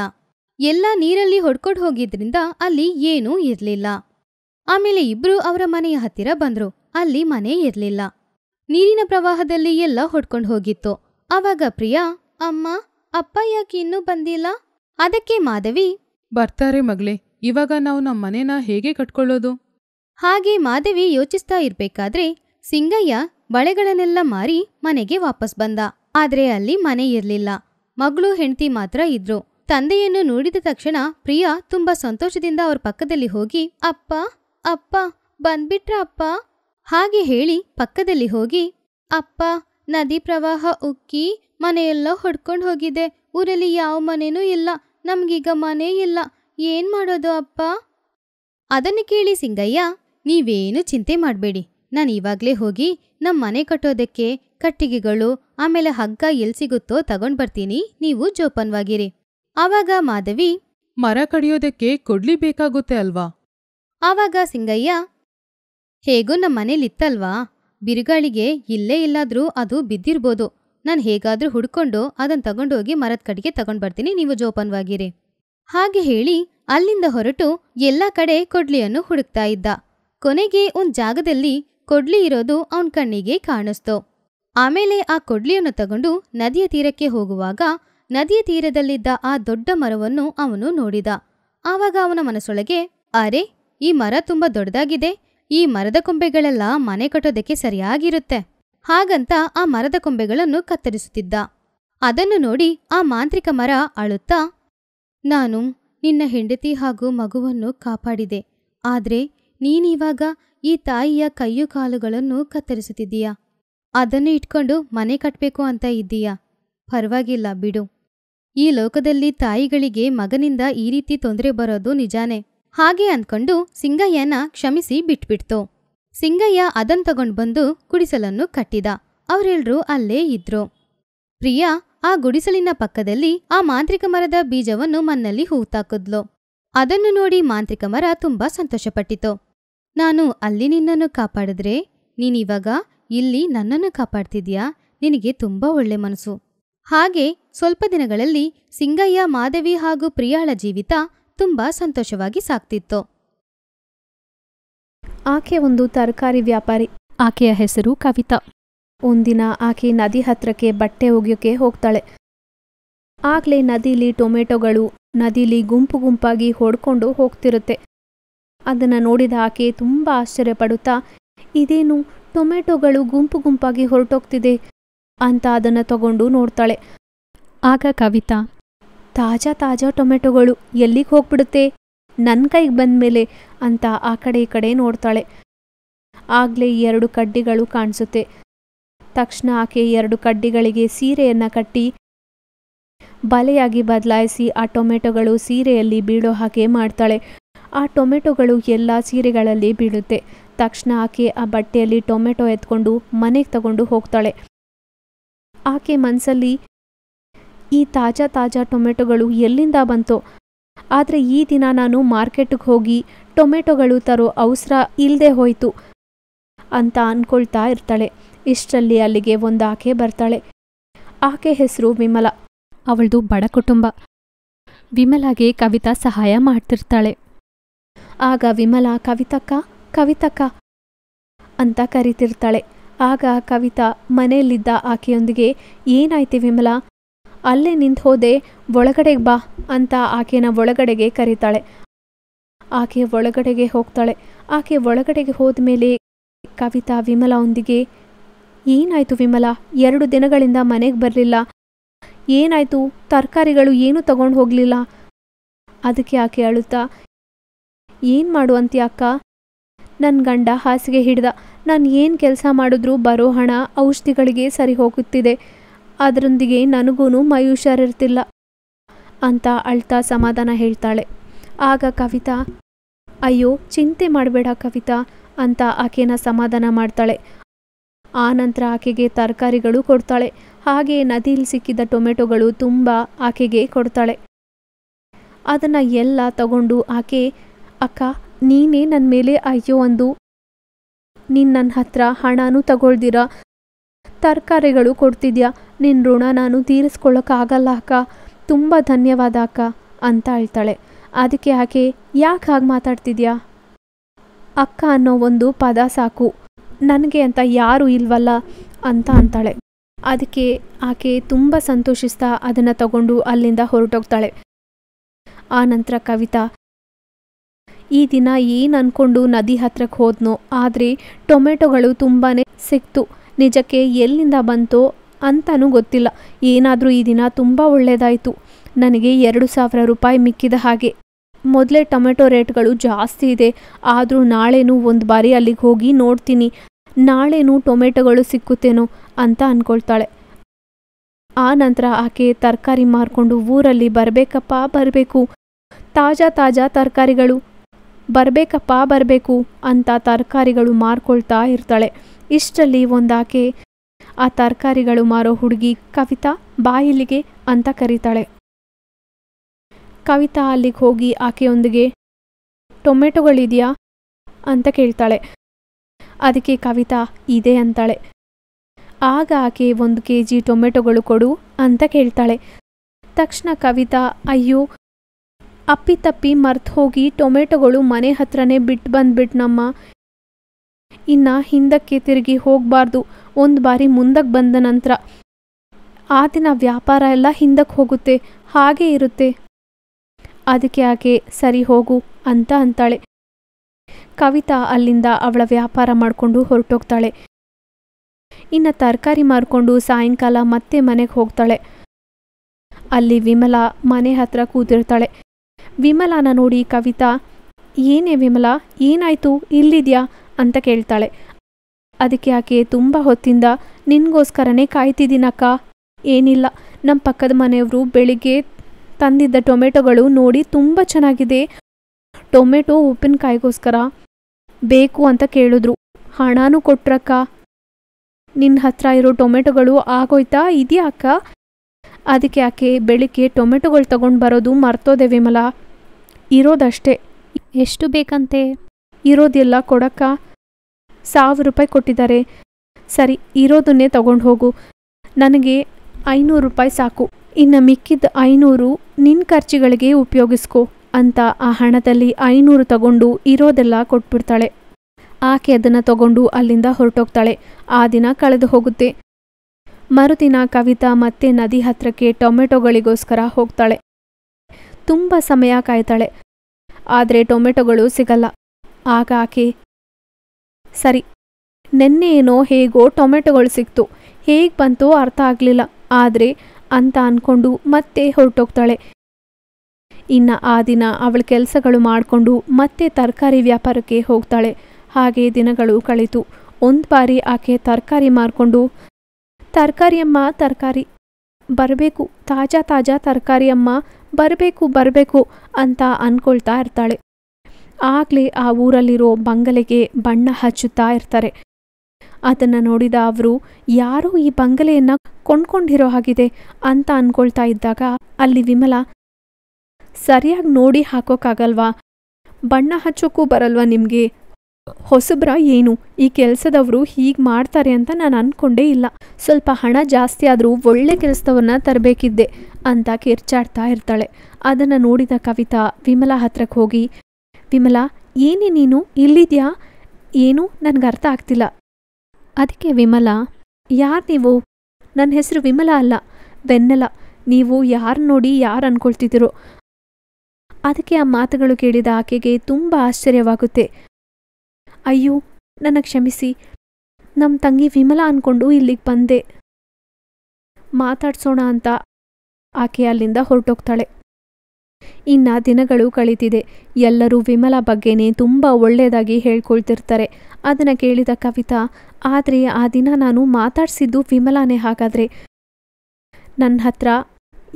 ಎಲ್ಲ ನೀರಲ್ಲಿ ಹೊಡ್ಕೊಂಡು ಹೋಗಿದ್ರಿಂದ ಅಲ್ಲಿ ಏನೂ ಇರಲಿಲ್ಲ ಆಮೇಲೆ ಇಬ್ರು ಅವರ ಮನೆಯ ಹತ್ತಿರ ಬಂದ್ರು ಅಲ್ಲಿ ಮನೆ ಇರ್ಲಿಲ್ಲ ನೀರಿನ ಪ್ರವಾಹದಲ್ಲಿ ಎಲ್ಲ ಹೊಡ್ಕೊಂಡು ಹೋಗಿತ್ತು ಅವಾಗ ಪ್ರಿಯಾ ಅಮ್ಮ ಅಪ್ಪ ಯಾಕೆ ಇನ್ನೂ ಬಂದಿಲ್ಲ ಅದಕ್ಕೆ ಮಾಧವಿ ಬರ್ತಾರೆ ಮಗಳೇ ಇವಾಗ ನಾವು ನಮ್ಮ ಮನೇನ ಹೇಗೆ ಕಟ್ಕೊಳ್ಳೋದು ಹಾಗೆ ಮಾಧವಿ ಯೋಚಿಸ್ತಾ ಇರ್ಬೇಕಾದ್ರೆ ಸಿಂಗಯ್ಯ ಬಳೆಗಳನ್ನೆಲ್ಲ ಮಾರಿ ಮನೆಗೆ ವಾಪಸ್ ಬಂದ ಆದ್ರೆ ಅಲ್ಲಿ ಮನೆ ಇರ್ಲಿಲ್ಲ ಮಗಳು ಹೆಂಡತಿ ಮಾತ್ರ ಇದ್ರು ತಂದೆಯನ್ನು ನೋಡಿದ ತಕ್ಷಣ ಪ್ರಿಯಾ ತುಂಬಾ ಸಂತೋಷದಿಂದ ಅವ್ರ ಪಕ್ಕದಲ್ಲಿ ಹೋಗಿ ಅಪ್ಪ ಅಪ್ಪ ಬಂದ್ಬಿಟ್ರ ಅಪ್ಪ ಹಾಗೆ ಹೇಳಿ ಪಕ್ಕದಲ್ಲಿ ಹೋಗಿ ಅಪ್ಪ ನದಿ ಪ್ರವಾಹ ಉಕ್ಕಿ ಮನೆಯೆಲ್ಲ ಹೊಡ್ಕೊಂಡು ಹೋಗಿದೆ ಊರಲ್ಲಿ ಯಾವ ಮನೆನೂ ಇಲ್ಲ ನಮ್ಗೀಗ ಮನೆ ಇಲ್ಲ ಏನ್ ಮಾಡೋದು ಅಪ್ಪ ಅದನ್ನು ಕೇಳಿ ಸಿಂಗಯ್ಯ ನೀವೇನು ಚಿಂತೆ ಮಾಡಬೇಡಿ ನಾನು ಇವಾಗಲೇ ಹೋಗಿ ನಮ್ಮ ಮನೆ ಕಟ್ಟೋದಕ್ಕೆ ಕಟ್ಟಿಗೆಗಳು ಆಮೇಲೆ ಹಗ್ಗ ಎಲ್ಲಿ ಸಿಗುತ್ತೋ ತಗೊಂಡ್ ಬರ್ತೀನಿ ನೀವು ಜೋಪನ್ವಾಗಿರಿ ಆವಾಗ ಮಾಧವಿ ಮರ ಕಡಿಯೋದಕ್ಕೆ ಕೊಡ್ಲಿ ಬೇಕಾಗುತ್ತೆ ಅಲ್ವಾ ಆವಾಗ ಸಿಂಗಯ್ಯ ಹೇಗೂ ನಮ್ಮ ಮನೇಲಿತ್ತಲ್ವಾ ಬಿರುಗಾಳಿಗೆ ಇಲ್ಲೇ ಇಲ್ಲಾದ್ರೂ ಅದು ಬಿದ್ದಿರ್ಬೋದು ನಾನು ಹೇಗಾದ್ರೂ ಹುಡ್ಕೊಂಡು ಅದನ್ ತಗೊಂಡೋಗಿ ಮರದ ಕಡೆಗೆ ತಗೊಂಡು ಬರ್ತೀನಿ ನೀವು ಜೋಪನ್ವಾಗಿರಿ ಹಾಗೆ ಹೇಳಿ ಅಲ್ಲಿಂದ ಹೊರಟು ಎಲ್ಲ ಕಡೆ ಕೊಡ್ಲಿಯನ್ನು ಹುಡುಕ್ತಾ ಇದ್ದ ಕೊನೆಗೆ ಒಂದ್ ಜಾಗದಲ್ಲಿ ಕೊಡ್ಲಿ ಇರೋದು ಅವನ ಕಣ್ಣಿಗೆ ಕಾಣಿಸ್ತು ಆಮೇಲೆ ಆ ಕೊಡ್ಲಿಯನ್ನು ತಗೊಂಡು ನದಿಯ ತೀರಕ್ಕೆ ಹೋಗುವಾಗ ನದಿಯ ತೀರದಲ್ಲಿದ್ದ ಆ ದೊಡ್ಡ ಮರವನ್ನು ಅವನು ನೋಡಿದ ಆವಾಗ ಅವನ ಮನಸ್ಸೊಳಗೆ ಅರೆ ಈ ಮರ ತುಂಬ ದೊಡ್ಡದಾಗಿದೆ ಈ ಮರದ ಕೊಂಬೆಗಳೆಲ್ಲ ಮನೆ ಕಟ್ಟೋದಕ್ಕೆ ಸರಿಯಾಗಿರುತ್ತೆ ಹಾಗಂತ ಆ ಮರದ ಕೊಂಬೆಗಳನ್ನು ಕತ್ತರಿಸುತ್ತಿದ್ದ ಅದನ್ನು ನೋಡಿ ಆ ಮಾಂತ್ರಿಕ ಮರ ಅಳುತ್ತಾ ನಾನು ನಿನ್ನ ಹೆಂಡತಿ ಹಾಗೂ ಮಗುವನ್ನು ಕಾಪಾಡಿದೆ ಆದರೆ ನೀನಿವಾಗ ಈ ತಾಯಿಯ ಕೈಯು ಕಾಲುಗಳನ್ನು ಕತ್ತರಿಸುತ್ತಿದ್ದೀಯಾ ಅದನ್ನು ಇಟ್ಕೊಂಡು ಮನೆ ಕಟ್ಟಬೇಕು ಅಂತ ಇದ್ದೀಯ ಪರವಾಗಿಲ್ಲ ಬಿಡು ಈ ಲೋಕದಲ್ಲಿ ತಾಯಿಗಳಿಗೆ ಮಗನಿಂದ ಈ ರೀತಿ ತೊಂದರೆ ಬರೋದು ನಿಜಾನೇ ಹಾಗೆ ಅಂದ್ಕೊಂಡು ಸಿಂಗಯ್ಯನ ಕ್ಷಮಿಸಿ ಬಿಟ್ಬಿಡ್ತು ಸಿಂಗಯ್ಯ ಅದನ್ ತಗೊಂಡು ಬಂದು ಗುಡಿಸಲನ್ನು ಕಟ್ಟಿದ ಅವರೆಲ್ಲರೂ ಅಲ್ಲೇ ಇದ್ರು ಪ್ರಿಯಾ ಆ ಗುಡಿಸಲಿನ ಪಕ್ಕದಲ್ಲಿ ಆ ಮಾಂತ್ರಿಕ ಮರದ ಬೀಜವನ್ನು ಮನ್ನಲ್ಲಿ ಹೂತಾಕದ್ಲು ಅದನ್ನು ನೋಡಿ ಮಾಂತ್ರಿಕ ಮರ ತುಂಬಾ ಸಂತೋಷಪಟ್ಟಿತು ನಾನು ಅಲ್ಲಿ ನಿನ್ನನ್ನು ಕಾಪಾಡಿದ್ರೆ ನೀನಿವಾಗ ಇಲ್ಲಿ ನನ್ನನ್ನು ಕಾಪಾಡ್ತಿದ್ಯಾ ನಿನಗೆ ತುಂಬಾ ಒಳ್ಳೆ ಮನಸ್ಸು ಹಾಗೆ ಸ್ವಲ್ಪ ದಿನಗಳಲ್ಲಿ ಸಿಂಗಯ್ಯ ಮಾಧವಿ ಹಾಗೂ ಪ್ರಿಯಾಳ ಜೀವಿತ ತುಂಬ ಸಂತೋಷವಾಗಿ ಸಾಕ್ತಿತ್ತು ಆಕೆ ಒಂದು ತರಕಾರಿ ವ್ಯಾಪಾರಿ ಆಕೆಯ ಹೆಸರು ಕವಿತಾ ಒಂದಿನ ಆಕೆ ನದಿ ಹತ್ರಕ್ಕೆ ಬಟ್ಟೆ ಒಗೆಯೋಕೆ ಹೋಗ್ತಾಳೆ ಆಗ್ಲೇ ನದಿಲಿ ಟೊಮೆಟೊಗಳು ನದಿಲಿ ಗುಂಪು ಗುಂಪಾಗಿ ಹೊಡ್ಕೊಂಡು ಹೋಗ್ತಿರುತ್ತೆ ಅದನ್ನು ನೋಡಿದ ಆಕೆ ತುಂಬ ಆಶ್ಚರ್ಯಪಡುತ್ತಾ ಇದೇನು ಟೊಮೆಟೊಗಳು ಗುಂಪು ಗುಂಪಾಗಿ ಹೊರಟೋಗ್ತಿದೆ ಅಂತ ಅದನ್ನು ತಗೊಂಡು ನೋಡ್ತಾಳೆ ಆಗ ಕವಿತಾ ತಾಜಾ ತಾಜಾ ಟೊಮೆಟೊಗಳು ಎಲ್ಲಿಗೆ ಹೋಗ್ಬಿಡುತ್ತೆ ನನ್ನ ಕೈಗೆ ಮೇಲೆ ಅಂತ ಆ ಕಡೆ ಈ ಕಡೆ ನೋಡ್ತಾಳೆ ಆಗಲೇ ಎರಡು ಕಡ್ಡಿಗಳು ಕಾಣಿಸುತ್ತೆ ತಕ್ಷಣ ಆಕೆ ಎರಡು ಕಡ್ಡಿಗಳಿಗೆ ಸೀರೆಯನ್ನು ಕಟ್ಟಿ ಬಲೆಯಾಗಿ ಬದಲಾಯಿಸಿ ಆ ಟೊಮೆಟೊಗಳು ಸೀರೆಯಲ್ಲಿ ಬೀಳೋ ಹಾಗೆ ಮಾಡ್ತಾಳೆ ಆ ಟೊಮೆಟೊಗಳು ಎಲ್ಲ ಸೀರೆಗಳಲ್ಲಿ ಬೀಳುತ್ತೆ ತಕ್ಷಣ ಆಕೆ ಆ ಬಟ್ಟೆಯಲ್ಲಿ ಟೊಮೆಟೊ ಎತ್ಕೊಂಡು ಮನೆಗೆ ತಗೊಂಡು ಹೋಗ್ತಾಳೆ ಆಕೆ ಮನಸ್ಸಲ್ಲಿ ಈ ತಾಜಾ ತಾಜಾ ಟೊಮೆಟೊಗಳು ಎಲ್ಲಿಂದ ಬಂತೋ ಆದರೆ ಈ ದಿನ ನಾನು ಮಾರ್ಕೆಟ್ಗೆ ಹೋಗಿ ಟೊಮೆಟೊಗಳು ತರೋ ಅವಸರ ಇಲ್ಲದೆ ಹೋಯಿತು ಅಂತ ಅಂದ್ಕೊಳ್ತಾ ಇರ್ತಾಳೆ ಇಷ್ಟರಲ್ಲಿ ಅಲ್ಲಿಗೆ ಒಂದು ಆಕೆ ಬರ್ತಾಳೆ ಆಕೆ ಹೆಸರು ವಿಮಲ ಅವಳದು ಬಡ ಕುಟುಂಬ ವಿಮಲಾಗೆ ಕವಿತಾ ಸಹಾಯ ಮಾಡ್ತಿರ್ತಾಳೆ ಆಗ ವಿಮಲ ಕವಿತಕ್ಕ ಕವಿತಕ್ಕ ಅಂತ ಕರಿತಿರ್ತಾಳೆ ಆಗ ಕವಿತಾ ಮನೆಯಲ್ಲಿದ್ದ ಆಕೆಯೊಂದಿಗೆ ಏನಾಯ್ತು ವಿಮಲಾ ಅಲ್ಲೇ ನಿಂತು ಹೋದೆ ಒಳಗಡೆಗೆ ಬಾ ಅಂತ ಆಕೆನ ಒಳಗಡೆಗೆ ಕರೀತಾಳೆ ಆಕೆ ಒಳಗಡೆಗೆ ಹೋಗ್ತಾಳೆ ಆಕೆ ಒಳಗಡೆಗೆ ಹೋದ ಮೇಲೆ ಕವಿತಾ ವಿಮಲಾವೊಂದಿಗೆ ಏನಾಯಿತು ವಿಮಲ ಎರಡು ದಿನಗಳಿಂದ ಮನೆಗೆ ಬರಲಿಲ್ಲ ಏನಾಯಿತು ತರಕಾರಿಗಳು ಏನೂ ತಗೊಂಡು ಹೋಗಲಿಲ್ಲ ಅದಕ್ಕೆ ಆಕೆ ಅಳುತ್ತಾ ಏನು ಮಾಡು ಅಂತೀಯ ಅಕ್ಕ ನನ್ನ ಗಂಡ ಹಾಸಿಗೆ ಹಿಡ್ದ ನಾನು ಏನು ಕೆಲಸ ಮಾಡಿದ್ರೂ ಬರೋ ಹಣ ಔಷಧಿಗಳಿಗೆ ಸರಿ ಹೋಗುತ್ತಿದೆ ಅದರೊಂದಿಗೆ ನನಗೂ ಮೈ ಹುಷಾರಿರ್ತಿಲ್ಲ ಅಂತ ಅಳ್ತಾ ಸಮಾಧಾನ ಹೇಳ್ತಾಳೆ ಆಗ ಕವಿತಾ ಅಯ್ಯೋ ಚಿಂತೆ ಮಾಡಬೇಡ ಕವಿತಾ ಅಂತ ಆಕೆನ ಸಮಾಧಾನ ಮಾಡ್ತಾಳೆ ಆ ನಂತರ ಆಕೆಗೆ ತರಕಾರಿಗಳು ಕೊಡ್ತಾಳೆ ಹಾಗೆ ನದಿಯಲ್ಲಿ ಸಿಕ್ಕಿದ ಟೊಮೆಟೊಗಳು ತುಂಬ ಆಕೆಗೆ ಕೊಡ್ತಾಳೆ ಅದನ್ನು ಎಲ್ಲ ತಗೊಂಡು ಆಕೆ ಅಕ್ಕ ನೀನೇ ನನ್ನ ಮೇಲೆ ಅಯ್ಯೋ ಒಂದು ನೀನು ನನ್ನ ಹತ್ರ ಹಣನೂ ತಗೊಳ್ದಿರ ತರಕಾರಿಗಳು ಕೊಡ್ತಿದ್ಯಾ ನಿನ್ನ ಋಣ ನಾನು ತೀರಿಸ್ಕೊಳ್ಳೋಕ್ಕಾಗಲ್ಲ ಅಕ್ಕ ತುಂಬ ಧನ್ಯವಾದ ಅಕ್ಕ ಅಂತ ಹೇಳ್ತಾಳೆ ಅದಕ್ಕೆ ಆಕೆ ಯಾಕೆ ಹಾಗೆ ಮಾತಾಡ್ತಿದ್ಯಾ ಅಕ್ಕ ಅನ್ನೋ ಒಂದು ಪದ ಸಾಕು ನನಗೆ ಅಂತ ಯಾರು ಇಲ್ವಲ್ಲ ಅಂತ ಅಂತಾಳೆ ಅದಕ್ಕೆ ಆಕೆ ತುಂಬ ಸಂತೋಷಿಸ್ತಾ ಅದನ್ನು ತಗೊಂಡು ಅಲ್ಲಿಂದ ಹೊರಟೋಗ್ತಾಳೆ ಆ ನಂತರ ಕವಿತಾ ಈ ದಿನ ಏನು ಅಂದ್ಕೊಂಡು ನದಿ ಹತ್ರಕ್ಕೆ ಹೋದ್ನೋ ಆದರೆ ಟೊಮೆಟೊಗಳು ತುಂಬಾ ಸಿಕ್ತು ನಿಜಕ್ಕೆ ಎಲ್ಲಿಂದ ಬಂತೋ ಅಂತನೂ ಗೊತ್ತಿಲ್ಲ ಏನಾದರೂ ಈ ದಿನ ತುಂಬ ಒಳ್ಳೆಯದಾಯಿತು ನನಗೆ ಎರಡು ಸಾವಿರ ರೂಪಾಯಿ ಮಿಕ್ಕಿದ ಹಾಗೆ ಮೊದಲೇ ಟೊಮೆಟೊ ರೇಟ್ಗಳು ಜಾಸ್ತಿ ಇದೆ ಆದರೂ ನಾಳೆನೂ ಒಂದು ಬಾರಿ ಅಲ್ಲಿಗೆ ಹೋಗಿ ನೋಡ್ತೀನಿ ನಾಳೆನೂ ಟೊಮೆಟೊಗಳು ಸಿಕ್ಕುತ್ತೇನೋ ಅಂತ ಅಂದ್ಕೊಳ್ತಾಳೆ ಆ ನಂತರ ಆಕೆ ತರಕಾರಿ ಮಾರ್ಕೊಂಡು ಊರಲ್ಲಿ ಬರಬೇಕಪ್ಪ ಬರಬೇಕು ತಾಜಾ ತಾಜಾ ತರಕಾರಿಗಳು ಬರಬೇಕಪ್ಪ ಬರಬೇಕು ಅಂತ ತರಕಾರಿಗಳು ಮಾರ್ಕೊಳ್ತಾ ಇರ್ತಾಳೆ ಇಷ್ಟರಲ್ಲಿ ಒಂದಾಕೆ ಆ ತರಕಾರಿಗಳು ಮಾರೋ ಹುಡುಗಿ ಕವಿತಾ ಬಾಯಿಲಿಗೆ ಅಂತ ಕರೀತಾಳೆ ಕವಿತಾ ಅಲ್ಲಿಗೆ ಹೋಗಿ ಆಕೆಯೊಂದಿಗೆ ಟೊಮೆಟೊಗಳಿದೆಯಾ ಅಂತ ಕೇಳ್ತಾಳೆ ಅದಕ್ಕೆ ಕವಿತಾ ಇದೆ ಅಂತಾಳೆ ಆಗ ಆಕೆ ಒಂದು ಕೆ ಜಿ ಟೊಮೆಟೊಗಳು ಕೊಡು ಅಂತ ಕೇಳ್ತಾಳೆ ತಕ್ಷಣ ಕವಿತಾ ಅಯ್ಯೋ ಅಪ್ಪಿತಪ್ಪಿ ಮರ್ತು ಹೋಗಿ ಟೊಮೆಟೊಗಳು ಮನೆ ಹತ್ರನೇ ಬಿಟ್ಟು ನಮ್ಮ ಇನ್ನು ಹಿಂದಕ್ಕೆ ತಿರುಗಿ ಹೋಗಬಾರ್ದು ಒಂದು ಬಾರಿ ಮುಂದಕ್ಕೆ ಬಂದ ನಂತರ ಆ ದಿನ ವ್ಯಾಪಾರ ಎಲ್ಲ ಹಿಂದಕ್ಕೆ ಹೋಗುತ್ತೆ ಹಾಗೆ ಇರುತ್ತೆ ಅದಕ್ಕೆ ಆಕೆ ಸರಿ ಹೋಗು ಅಂತ ಅಂತಾಳೆ ಕವಿತಾ ಅಲ್ಲಿಂದ ಅವಳ ವ್ಯಾಪಾರ ಮಾಡಿಕೊಂಡು ಹೊರಟೋಗ್ತಾಳೆ ಇನ್ನು ತರಕಾರಿ ಮಾರಿಕೊಂಡು ಸಾಯಂಕಾಲ ಮತ್ತೆ ಮನೆಗೆ ಹೋಗ್ತಾಳೆ ಅಲ್ಲಿ ವಿಮಲಾ ಮನೆ ಹತ್ರ ಕೂತಿರ್ತಾಳೆ ವಿಮಲಾನ ನೋಡಿ ಕವಿತಾ ಏನೇ ವಿಮಲಾ ಏನಾಯ್ತು ಇಲ್ಲಿದ್ಯಾ ಅಂತ ಕೇಳ್ತಾಳೆ ಅದಕ್ಕೆ ಆಕೆ ತುಂಬ ಹೊತ್ತಿಂದ ನಿನ್ಗೋಸ್ಕರನೇ ಕಾಯ್ತಿದ್ದೀನಕ್ಕ ಏನಿಲ್ಲ ನಮ್ಮ ಪಕ್ಕದ ಮನೆಯವರು ಬೆಳಿಗ್ಗೆ ತಂದಿದ್ದ ಟೊಮೆಟೊಗಳು ನೋಡಿ ತುಂಬ ಚೆನ್ನಾಗಿದೆ ಟೊಮೆಟೊ ಉಪ್ಪಿನಕಾಯಿಗೋಸ್ಕರ ಬೇಕು ಅಂತ ಕೇಳಿದ್ರು ಹಣನೂ ಕೊಟ್ರಕ್ಕ ನಿನ್ನ ಹತ್ರ ಇರೋ ಟೊಮೆಟೊಗಳು ಆಗೋಯ್ತಾ ಇದೆಯಾ ಅಕ್ಕ ಅದಕ್ಕೆ ಆಕೆ ಬೆಳಿಗ್ಗೆ ಟೊಮೆಟೊಗಳು ತಗೊಂಡು ಬರೋದು ಮರ್ತೋದೆ ವಿಮಲ ಇರೋದಷ್ಟೇ ಎಷ್ಟು ಬೇಕಂತೆ ಇರೋದೆಲ್ಲ ಕೊಡಕ್ಕ ಸಾವಿರ ರೂಪಾಯಿ ಕೊಟ್ಟಿದ್ದಾರೆ ಸರಿ ಇರೋದನ್ನೇ ತಗೊಂಡು ಹೋಗು ನನಗೆ ಐನೂರು ರೂಪಾಯಿ ಸಾಕು ಇನ್ನು ಮಿಕ್ಕಿದ್ದ ಐನೂರು ನಿನ್ನ ಖರ್ಚುಗಳಿಗೆ ಉಪಯೋಗಿಸ್ಕೊ ಅಂತ ಆ ಹಣದಲ್ಲಿ ಐನೂರು ತಗೊಂಡು ಇರೋದೆಲ್ಲ ಕೊಟ್ಬಿಡ್ತಾಳೆ ಆಕೆ ಅದನ್ನು ತಗೊಂಡು ಅಲ್ಲಿಂದ ಹೊರಟೋಗ್ತಾಳೆ ಆ ದಿನ ಕಳೆದು ಹೋಗುತ್ತೆ ಮರುದಿನ ಕವಿತಾ ಮತ್ತೆ ನದಿ ಹತ್ರಕ್ಕೆ ಟೊಮೆಟೊಗಳಿಗೋಸ್ಕರ ಹೋಗ್ತಾಳೆ ತುಂಬ ಸಮಯ ಕಾಯ್ತಾಳೆ ಆದರೆ ಟೊಮೆಟೊಗಳು ಸಿಗಲ್ಲ ಆಗ ಆಕೆ ಸರಿ ನೆನ್ನೆ ಏನೋ ಹೇಗೋ ಟೊಮೆಟೊಗಳು ಸಿಕ್ತು ಹೇಗೆ ಬಂತು ಅರ್ಥ ಆಗಲಿಲ್ಲ ಆದರೆ ಅಂತ ಅಂದ್ಕೊಂಡು ಮತ್ತೆ ಹೊರಟೋಗ್ತಾಳೆ ಇನ್ನು ಆ ದಿನ ಅವಳ ಕೆಲಸಗಳು ಮಾಡಿಕೊಂಡು ಮತ್ತೆ ತರಕಾರಿ ವ್ಯಾಪಾರಕ್ಕೆ ಹೋಗ್ತಾಳೆ ಹಾಗೆ ದಿನಗಳು ಕಳಿತು ಒಂದು ಬಾರಿ ಆಕೆ ತರಕಾರಿ ಮಾರಿಕೊಂಡು ತರಕಾರಿಯಮ್ಮ ತರಕಾರಿ ಬರಬೇಕು ತಾಜಾ ತಾಜಾ ತರಕಾರಿಯಮ್ಮ ಬರಬೇಕು ಬರಬೇಕು ಅಂತ ಅಂದ್ಕೊಳ್ತಾ ಇರ್ತಾಳೆ ಆಗಲೇ ಆ ಊರಲ್ಲಿರೋ ಬಂಗಲೆಗೆ ಬಣ್ಣ ಹಚ್ಚುತ್ತಾ ಇರ್ತಾರೆ ಅದನ್ನು ನೋಡಿದ ಅವರು ಯಾರೋ ಈ ಬಂಗಲೆಯನ್ನು ಕೊಂಡ್ಕೊಂಡಿರೋ ಹಾಗಿದೆ ಅಂತ ಅಂದ್ಕೊಳ್ತಾ ಇದ್ದಾಗ ಅಲ್ಲಿ ವಿಮಲ ಸರಿಯಾಗಿ ನೋಡಿ ಹಾಕೋಕ್ಕಾಗಲ್ವಾ ಬಣ್ಣ ಹಚ್ಚೋಕ್ಕೂ ಬರಲ್ವಾ ನಿಮಗೆ ಹೊಸಬ್ರ ಏನು ಈ ಕೆಲಸದವರು ಹೀಗೆ ಮಾಡ್ತಾರೆ ಅಂತ ನಾನು ಅಂದ್ಕೊಂಡೇ ಇಲ್ಲ ಸ್ವಲ್ಪ ಹಣ ಜಾಸ್ತಿ ಆದರೂ ಒಳ್ಳೆ ಕೆಲಸದವ್ರನ್ನ ತರಬೇಕಿದ್ದೆ ಅಂತ ಕಿರ್ಚಾಡ್ತಾ ಇರ್ತಾಳೆ ಅದನ್ನು ನೋಡಿದ ಕವಿತಾ ವಿಮಲಾ ಹತ್ರಕ್ಕೆ ಹೋಗಿ ವಿಮಲಾ ಏನೇ ನೀನು ಇಲ್ಲಿದ್ಯಾ ಏನು ನನಗೆ ಅರ್ಥ ಆಗ್ತಿಲ್ಲ ಅದಕ್ಕೆ ವಿಮಲಾ ಯಾರು ನೀವು ನನ್ನ ಹೆಸರು ವಿಮಲಾ ಅಲ್ಲ ಬೆನ್ನಲ ನೀವು ಯಾರು ನೋಡಿ ಯಾರು ಅಂದ್ಕೊಳ್ತಿದ್ದೀರೋ ಅದಕ್ಕೆ ಆ ಮಾತುಗಳು ಕೇಳಿದ ಆಕೆಗೆ ತುಂಬ ಆಶ್ಚರ್ಯವಾಗುತ್ತೆ ಅಯ್ಯೋ ನನಗೆ ಕ್ಷಮಿಸಿ ನಮ್ಮ ತಂಗಿ ವಿಮಲಾ ಅನ್ಕೊಂಡು ಇಲ್ಲಿಗೆ ಬಂದೆ ಮಾತಾಡ್ಸೋಣ ಅಂತ ಆಕೆ ಅಲ್ಲಿಂದ ಹೊರಟೋಗ್ತಾಳೆ ಇನ್ನ ದಿನಗಳು ಕಳೀತಿದೆ ಎಲ್ಲರೂ ವಿಮಲ ಬಗ್ಗೆನೇ ತುಂಬ ಒಳ್ಳೆಯದಾಗಿ ಹೇಳ್ಕೊಳ್ತಿರ್ತಾರೆ ಅದನ್ನ ಕೇಳಿದ ಕವಿತಾ ಆದರೆ ಆ ದಿನ ನಾನು ಮಾತಾಡಿಸಿದ್ದು ವಿಮಲಾನೇ ಹಾಗಾದರೆ ನನ್ನ ಹತ್ರ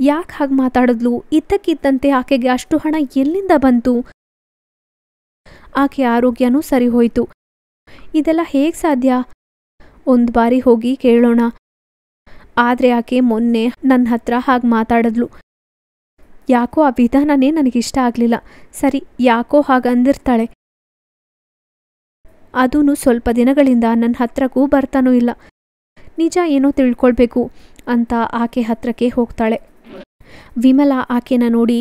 ಯಾಕೆ ಹಾಗೆ ಮಾತಾಡಿದ್ಲು ಇದ್ದಕ್ಕಿದ್ದಂತೆ ಆಕೆಗೆ ಅಷ್ಟು ಹಣ ಎಲ್ಲಿಂದ ಬಂತು ಆಕೆ ಆರೋಗ್ಯನೂ ಸರಿ ಹೋಯಿತು ಇದೆಲ್ಲ ಹೇಗೆ ಸಾಧ್ಯ ಒಂದು ಬಾರಿ ಹೋಗಿ ಕೇಳೋಣ ಆದರೆ ಆಕೆ ಮೊನ್ನೆ ನನ್ನ ಹತ್ರ ಹಾಗೆ ಮಾತಾಡಿದ್ಲು ಯಾಕೋ ಆ ವಿಧಾನನೇ ನನಗಿಷ್ಟ ಆಗಲಿಲ್ಲ ಸರಿ ಯಾಕೋ ಅಂದಿರ್ತಾಳೆ ಅದೂ ಸ್ವಲ್ಪ ದಿನಗಳಿಂದ ನನ್ನ ಹತ್ರಕ್ಕೂ ಬರ್ತಾನೂ ಇಲ್ಲ ನಿಜ ಏನೋ ತಿಳ್ಕೊಳ್ಬೇಕು ಅಂತ ಆಕೆ ಹತ್ರಕ್ಕೆ ಹೋಗ್ತಾಳೆ ವಿಮಲಾ ಆಕೆನ ನೋಡಿ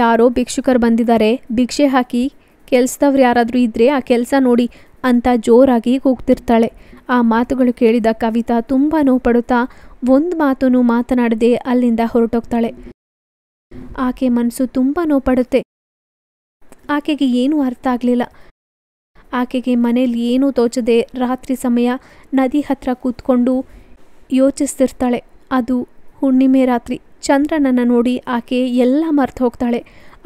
ಯಾರೋ ಭಿಕ್ಷುಕರು ಬಂದಿದ್ದಾರೆ ಭಿಕ್ಷೆ ಹಾಕಿ ಕೆಲ್ಸದವ್ರು ಯಾರಾದರೂ ಇದ್ದರೆ ಆ ಕೆಲಸ ನೋಡಿ ಅಂತ ಜೋರಾಗಿ ಕೂಗ್ತಿರ್ತಾಳೆ ಆ ಮಾತುಗಳು ಕೇಳಿದ ಕವಿತಾ ತುಂಬ ನೋವು ಪಡುತ್ತಾ ಒಂದು ಮಾತನ್ನು ಮಾತನಾಡದೆ ಅಲ್ಲಿಂದ ಹೊರಟೋಗ್ತಾಳೆ ಆಕೆ ಮನಸ್ಸು ತುಂಬ ನೋಪಡುತ್ತೆ ಆಕೆಗೆ ಏನೂ ಅರ್ಥ ಆಗಲಿಲ್ಲ ಆಕೆಗೆ ಮನೇಲಿ ಏನೂ ತೋಚದೆ ರಾತ್ರಿ ಸಮಯ ನದಿ ಹತ್ರ ಕೂತ್ಕೊಂಡು ಯೋಚಿಸ್ತಿರ್ತಾಳೆ ಅದು ಹುಣ್ಣಿಮೆ ರಾತ್ರಿ ಚಂದ್ರನನ್ನು ನೋಡಿ ಆಕೆ ಎಲ್ಲ ಮರ್ತು ಹೋಗ್ತಾಳೆ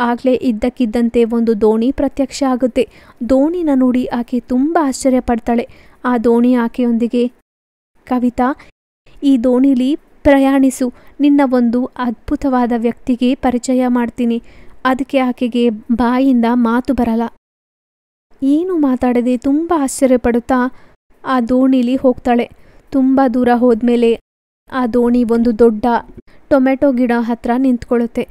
ಆಗಲೇ ಇದ್ದಕ್ಕಿದ್ದಂತೆ ಒಂದು ದೋಣಿ ಪ್ರತ್ಯಕ್ಷ ಆಗುತ್ತೆ ದೋಣಿನ ನೋಡಿ ಆಕೆ ತುಂಬ ಆಶ್ಚರ್ಯ ಪಡ್ತಾಳೆ ಆ ದೋಣಿ ಆಕೆಯೊಂದಿಗೆ ಕವಿತಾ ಈ ದೋಣಿಲಿ ಪ್ರಯಾಣಿಸು ನಿನ್ನ ಒಂದು ಅದ್ಭುತವಾದ ವ್ಯಕ್ತಿಗೆ ಪರಿಚಯ ಮಾಡ್ತೀನಿ ಅದಕ್ಕೆ ಆಕೆಗೆ ಬಾಯಿಂದ ಮಾತು ಬರಲ್ಲ ಏನು ಮಾತಾಡದೆ ತುಂಬ ಆಶ್ಚರ್ಯಪಡುತ್ತಾ ಆ ದೋಣಿಲಿ ಹೋಗ್ತಾಳೆ ತುಂಬ ದೂರ ಹೋದ್ಮೇಲೆ ಆ ದೋಣಿ ಒಂದು ದೊಡ್ಡ ಟೊಮೆಟೊ ಗಿಡ ಹತ್ರ ನಿಂತ್ಕೊಳ್ಳುತ್ತೆ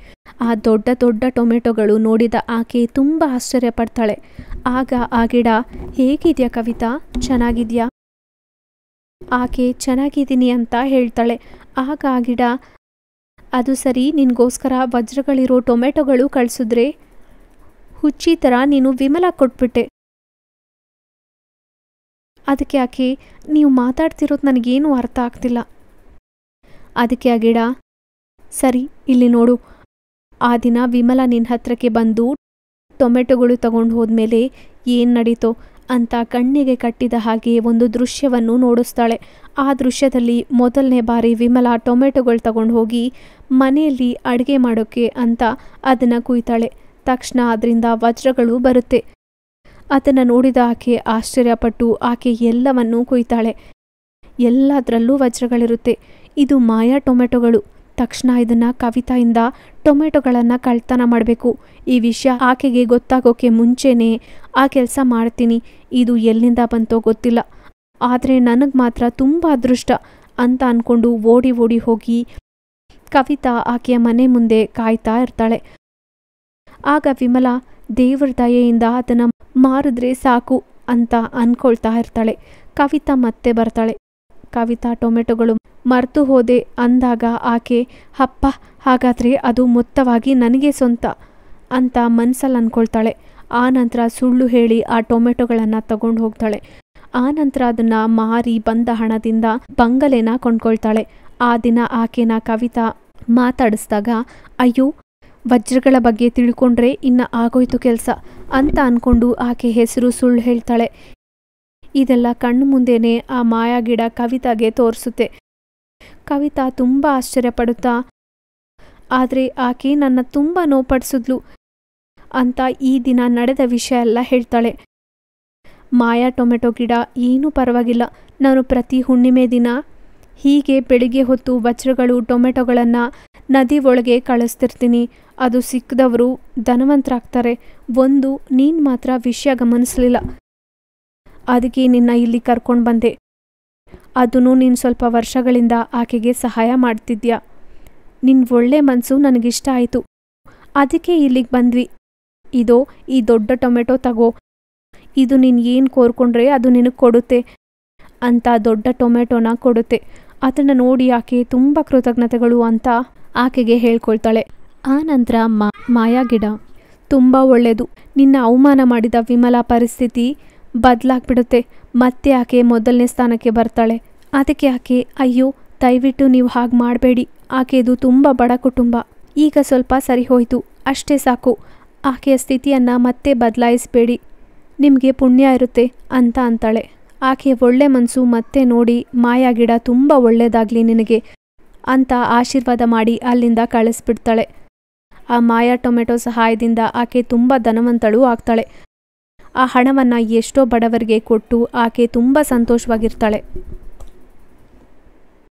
ಆ ದೊಡ್ಡ ದೊಡ್ಡ ಟೊಮೆಟೊಗಳು ನೋಡಿದ ಆಕೆ ತುಂಬ ಆಶ್ಚರ್ಯ ಪಡ್ತಾಳೆ ಆಗ ಆ ಗಿಡ ಹೇಗಿದೆಯಾ ಕವಿತಾ ಚೆನ್ನಾಗಿದೆಯಾ ಆಕೆ ಚೆನ್ನಾಗಿದ್ದೀನಿ ಅಂತ ಹೇಳ್ತಾಳೆ ಆಗ ಗಿಡ ಅದು ಸರಿ ನಿನಗೋಸ್ಕರ ವಜ್ರಗಳಿರೋ ಟೊಮೆಟೊಗಳು ಕಳಿಸಿದ್ರೆ ಹುಚ್ಚಿ ಥರ ನೀನು ವಿಮಲ ಕೊಟ್ಬಿಟ್ಟೆ ಅದಕ್ಕೆ ಆಕೆ ನೀವು ಮಾತಾಡ್ತಿರೋದು ನನಗೇನು ಅರ್ಥ ಆಗ್ತಿಲ್ಲ ಅದಕ್ಕೆ ಆ ಗಿಡ ಸರಿ ಇಲ್ಲಿ ನೋಡು ಆ ದಿನ ವಿಮಲ ನಿನ್ನ ಹತ್ರಕ್ಕೆ ಬಂದು ಟೊಮೆಟೊಗಳು ತಗೊಂಡು ಹೋದ್ಮೇಲೆ ಏನು ನಡೀತೋ ಅಂತ ಕಣ್ಣಿಗೆ ಕಟ್ಟಿದ ಹಾಗೆ ಒಂದು ದೃಶ್ಯವನ್ನು ನೋಡಿಸ್ತಾಳೆ ಆ ದೃಶ್ಯದಲ್ಲಿ ಮೊದಲನೇ ಬಾರಿ ವಿಮಲಾ ಟೊಮೆಟೊಗಳು ತಗೊಂಡು ಹೋಗಿ ಮನೆಯಲ್ಲಿ ಅಡುಗೆ ಮಾಡೋಕ್ಕೆ ಅಂತ ಅದನ್ನು ಕುಯ್ತಾಳೆ ತಕ್ಷಣ ಅದರಿಂದ ವಜ್ರಗಳು ಬರುತ್ತೆ ಅದನ್ನು ನೋಡಿದ ಆಕೆ ಆಶ್ಚರ್ಯಪಟ್ಟು ಆಕೆ ಎಲ್ಲವನ್ನೂ ಕುಯ್ತಾಳೆ ಎಲ್ಲದರಲ್ಲೂ ವಜ್ರಗಳಿರುತ್ತೆ ಇದು ಮಾಯಾ ಟೊಮೆಟೊಗಳು ತಕ್ಷಣ ಇದನ್ನು ಕವಿತೆಯಿಂದ ಟೊಮೆಟೊಗಳನ್ನು ಕಳ್ತನ ಮಾಡಬೇಕು ಈ ವಿಷಯ ಆಕೆಗೆ ಗೊತ್ತಾಗೋಕೆ ಮುಂಚೆನೇ ಆ ಕೆಲಸ ಮಾಡ್ತೀನಿ ಇದು ಎಲ್ಲಿಂದ ಬಂತೋ ಗೊತ್ತಿಲ್ಲ ಆದರೆ ನನಗೆ ಮಾತ್ರ ತುಂಬ ಅದೃಷ್ಟ ಅಂತ ಅಂದ್ಕೊಂಡು ಓಡಿ ಓಡಿ ಹೋಗಿ ಕವಿತಾ ಆಕೆಯ ಮನೆ ಮುಂದೆ ಕಾಯ್ತಾ ಇರ್ತಾಳೆ ಆಗ ವಿಮಲಾ ದೇವರ ದಯೆಯಿಂದ ಅದನ್ನು ಮಾರಿದ್ರೆ ಸಾಕು ಅಂತ ಅಂದ್ಕೊಳ್ತಾ ಇರ್ತಾಳೆ ಕವಿತಾ ಮತ್ತೆ ಬರ್ತಾಳೆ ಕವಿತಾ ಟೊಮೆಟೊಗಳು ಮರ್ತು ಹೋದೆ ಅಂದಾಗ ಆಕೆ ಅಪ್ಪ ಹಾಗಾದರೆ ಅದು ಮೊತ್ತವಾಗಿ ನನಗೆ ಸ್ವಂತ ಅಂತ ಮನಸ್ಸಲ್ಲಿ ಅಂದ್ಕೊಳ್ತಾಳೆ ಆ ನಂತರ ಸುಳ್ಳು ಹೇಳಿ ಆ ಟೊಮೆಟೊಗಳನ್ನು ತಗೊಂಡು ಹೋಗ್ತಾಳೆ ಆ ನಂತರ ಅದನ್ನು ಮಾರಿ ಬಂದ ಹಣದಿಂದ ಬಂಗಲೆನ ಕೊಂಡ್ಕೊಳ್ತಾಳೆ ಆ ದಿನ ಆಕೆನ ಕವಿತಾ ಮಾತಾಡಿಸ್ದಾಗ ಅಯ್ಯೋ ವಜ್ರಗಳ ಬಗ್ಗೆ ತಿಳ್ಕೊಂಡ್ರೆ ಇನ್ನು ಆಗೋಯ್ತು ಕೆಲಸ ಅಂತ ಅಂದ್ಕೊಂಡು ಆಕೆ ಹೆಸರು ಸುಳ್ಳು ಹೇಳ್ತಾಳೆ ಇದೆಲ್ಲ ಕಣ್ಣು ಮುಂದೆನೇ ಆ ಮಾಯಾ ಗಿಡ ಕವಿತಾಗೆ ತೋರಿಸುತ್ತೆ ಕವಿತಾ ತುಂಬ ಆಶ್ಚರ್ಯಪಡುತ್ತಾ ಆದರೆ ಆಕೆ ನನ್ನ ತುಂಬ ನೋಪಡಿಸಿದ್ಲು ಅಂತ ಈ ದಿನ ನಡೆದ ವಿಷಯ ಎಲ್ಲ ಹೇಳ್ತಾಳೆ ಮಾಯಾ ಟೊಮೆಟೊ ಗಿಡ ಏನೂ ಪರವಾಗಿಲ್ಲ ನಾನು ಪ್ರತಿ ಹುಣ್ಣಿಮೆ ದಿನ ಹೀಗೆ ಬೆಳಿಗ್ಗೆ ಹೊತ್ತು ವಜ್ರಗಳು ಟೊಮೆಟೊಗಳನ್ನು ನದಿ ಒಳಗೆ ಕಳಿಸ್ತಿರ್ತೀನಿ ಅದು ಸಿಕ್ಕದವರು ಧನವಂತರಾಗ್ತಾರೆ ಒಂದು ನೀನು ಮಾತ್ರ ವಿಷಯ ಗಮನಿಸಲಿಲ್ಲ ಅದಕ್ಕೆ ನಿನ್ನ ಇಲ್ಲಿ ಕರ್ಕೊಂಡು ಬಂದೆ ಅದನ್ನು ನೀನು ಸ್ವಲ್ಪ ವರ್ಷಗಳಿಂದ ಆಕೆಗೆ ಸಹಾಯ ಮಾಡ್ತಿದ್ಯಾ ನಿನ್ನ ಒಳ್ಳೆ ಮನಸ್ಸು ನನಗಿಷ್ಟ ಆಯಿತು ಅದಕ್ಕೆ ಇಲ್ಲಿಗೆ ಬಂದ್ವಿ ಇದೋ ಈ ದೊಡ್ಡ ಟೊಮೆಟೊ ತಗೋ ಇದು ನೀನು ಏನು ಕೋರ್ಕೊಂಡ್ರೆ ಅದು ನಿನಗೆ ಕೊಡುತ್ತೆ ಅಂತ ದೊಡ್ಡ ಟೊಮೆಟೊನ ಕೊಡುತ್ತೆ ಅದನ್ನು ನೋಡಿ ಆಕೆ ತುಂಬ ಕೃತಜ್ಞತೆಗಳು ಅಂತ ಆಕೆಗೆ ಹೇಳ್ಕೊಳ್ತಾಳೆ ಆ ನಂತರ ಮಾಯಾ ಗಿಡ ತುಂಬ ಒಳ್ಳೆಯದು ನಿನ್ನ ಅವಮಾನ ಮಾಡಿದ ವಿಮಲ ಪರಿಸ್ಥಿತಿ ಬದಲಾಗ್ಬಿಡುತ್ತೆ ಮತ್ತೆ ಆಕೆ ಮೊದಲನೇ ಸ್ಥಾನಕ್ಕೆ ಬರ್ತಾಳೆ ಅದಕ್ಕೆ ಆಕೆ ಅಯ್ಯೋ ದಯವಿಟ್ಟು ನೀವು ಹಾಗೆ ಮಾಡಬೇಡಿ ಆಕೆದು ತುಂಬ ಬಡ ಕುಟುಂಬ ಈಗ ಸ್ವಲ್ಪ ಸರಿ ಹೋಯಿತು ಅಷ್ಟೇ ಸಾಕು ಆಕೆಯ ಸ್ಥಿತಿಯನ್ನು ಮತ್ತೆ ಬದಲಾಯಿಸಬೇಡಿ ನಿಮಗೆ ಪುಣ್ಯ ಇರುತ್ತೆ ಅಂತ ಅಂತಾಳೆ ಆಕೆಯ ಒಳ್ಳೆ ಮನಸ್ಸು ಮತ್ತೆ ನೋಡಿ ಮಾಯಾ ಗಿಡ ತುಂಬ ಒಳ್ಳೆಯದಾಗಲಿ ನಿನಗೆ ಅಂತ ಆಶೀರ್ವಾದ ಮಾಡಿ ಅಲ್ಲಿಂದ ಕಳಿಸ್ಬಿಡ್ತಾಳೆ ಆ ಮಾಯಾ ಟೊಮೆಟೊ ಸಹಾಯದಿಂದ ಆಕೆ ತುಂಬ ಧನವಂತಳು ಆಗ್ತಾಳೆ ಆ ಹಣವನ್ನು ಎಷ್ಟೋ ಬಡವರಿಗೆ ಕೊಟ್ಟು ಆಕೆ ತುಂಬ ಸಂತೋಷವಾಗಿರ್ತಾಳೆ